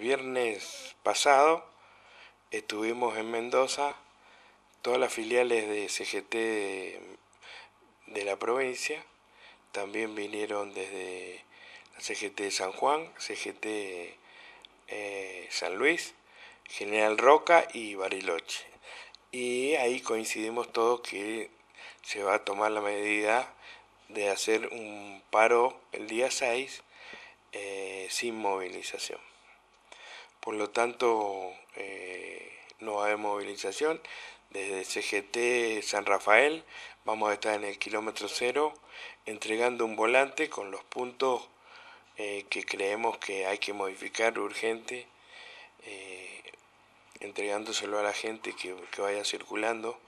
viernes pasado estuvimos en Mendoza, todas las filiales de CGT de, la provincia, también vinieron desde la CGT de San Juan, CGT eh, San Luis, General Roca y Bariloche. Y ahí coincidimos todos que se va a tomar la medida de hacer un paro el día 6 eh, sin movilización. Por lo tanto, eh, no hay movilización. Desde CGT San Rafael vamos a estar en el kilómetro cero entregando un volante con los puntos eh, que creemos que hay que modificar urgente, eh, entregándoselo a la gente que, vaya circulando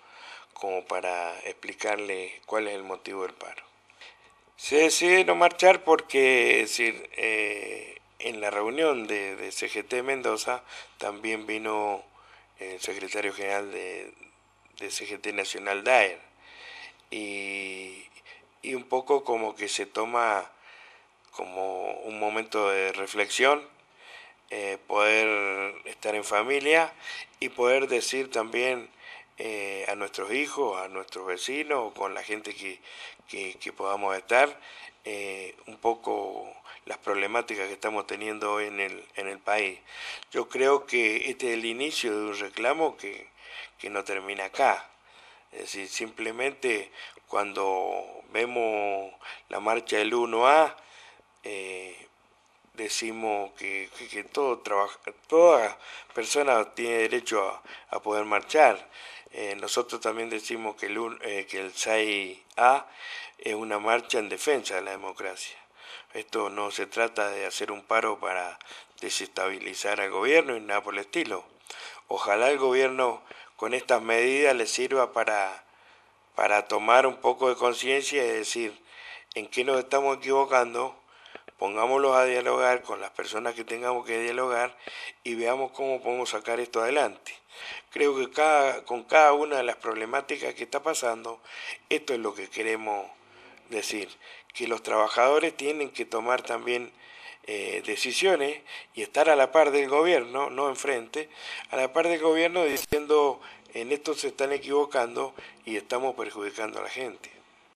como para explicarle cuál es el motivo del paro. Se decide no marchar porque, decir, en la reunión de, CGT Mendoza también vino el secretario general de, CGT Nacional DAER. Y, y, un poco como que se toma como un momento de reflexión, eh, poder estar en familia y poder decir también eh, a nuestros hijos, a nuestros vecinos, con la gente que, podamos estar, eh, un poco las problemáticas que estamos teniendo hoy en el, en el país. Yo creo que este es el inicio de un reclamo que, no termina acá. Es decir, simplemente cuando vemos la marcha del 1A, eh, decimos que, todo toda persona tiene derecho a, poder marchar. Eh, nosotros también decimos que el, eh, que el 6A es una marcha en defensa de la democracia. Esto no se trata de hacer un paro para desestabilizar al gobierno y nada por el estilo. Ojalá el gobierno con estas medidas le sirva para, para tomar un poco de conciencia y decir en qué nos estamos equivocando, pongámoslos a dialogar con las personas que tengamos que dialogar y veamos cómo podemos sacar esto adelante. Creo que cada, con cada una de las problemáticas que está pasando, esto es lo que queremos decir que los trabajadores tienen que tomar también eh, decisiones y estar a la par del gobierno, no enfrente, a la par del gobierno diciendo en esto se están equivocando y estamos perjudicando a la gente.